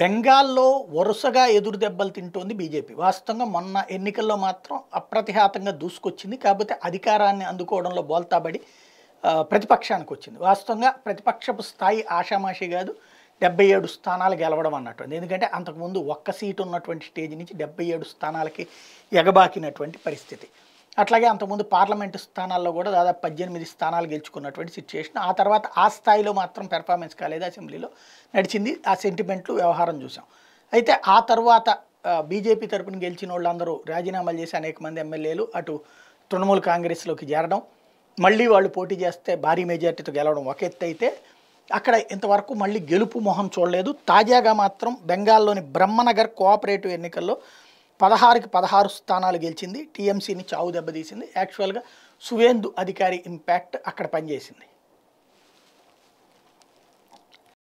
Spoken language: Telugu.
బెంగాల్లో వరుసగా ఎదురు దెబ్బలు తింటోంది బీజేపీ వాస్తవంగా మొన్న ఎన్నికల్లో మాత్రం అప్రతిహాతంగా దూసుకొచ్చింది కాకపోతే అధికారాన్ని అందుకోవడంలో బోల్తాబడి ప్రతిపక్షానికి వచ్చింది వాస్తవంగా ప్రతిపక్షపు స్థాయి ఆషామాషి కాదు డెబ్బై ఏడు స్థానాలు గెలవడం అన్నటువంటి ఎందుకంటే అంతకుముందు ఒక్క సీటు ఉన్నటువంటి స్టేజ్ నుంచి డెబ్బై ఏడు స్థానాలకి ఎగబాకినటువంటి పరిస్థితి అట్లాగే అంతకుముందు పార్లమెంటు స్థానాల్లో కూడా దాదాపు పద్దెనిమిది స్థానాలు గెలుచుకున్నటువంటి సిచ్యువేషన్ ఆ తర్వాత ఆ స్థాయిలో మాత్రం పెర్ఫార్మెన్స్ కాలేదు అసెంబ్లీలో నడిచింది ఆ సెంటిమెంట్లు వ్యవహారం చూసాం అయితే ఆ తర్వాత బీజేపీ తరపున గెలిచిన వాళ్ళందరూ రాజీనామాలు చేసి అనేక మంది ఎమ్మెల్యేలు అటు తృణమూల్ కాంగ్రెస్లోకి చేరడం మళ్ళీ వాళ్ళు పోటీ చేస్తే భారీ మెజార్టీతో గెలవడం ఒక ఎత్తు అయితే అక్కడ ఇంతవరకు మళ్ళీ గెలుపు మొహం చూడలేదు తాజాగా మాత్రం బెంగాల్లోని బ్రహ్మనగర్ కోఆపరేటివ్ ఎన్నికల్లో పదహారుకి పదహారు స్థానాలు గెలిచింది టీఎంసీని చావు దెబ్బతీసింది యాక్చువల్గా సువేందు అధికారి ఇంపాక్ట్ అక్కడ పనిచేసింది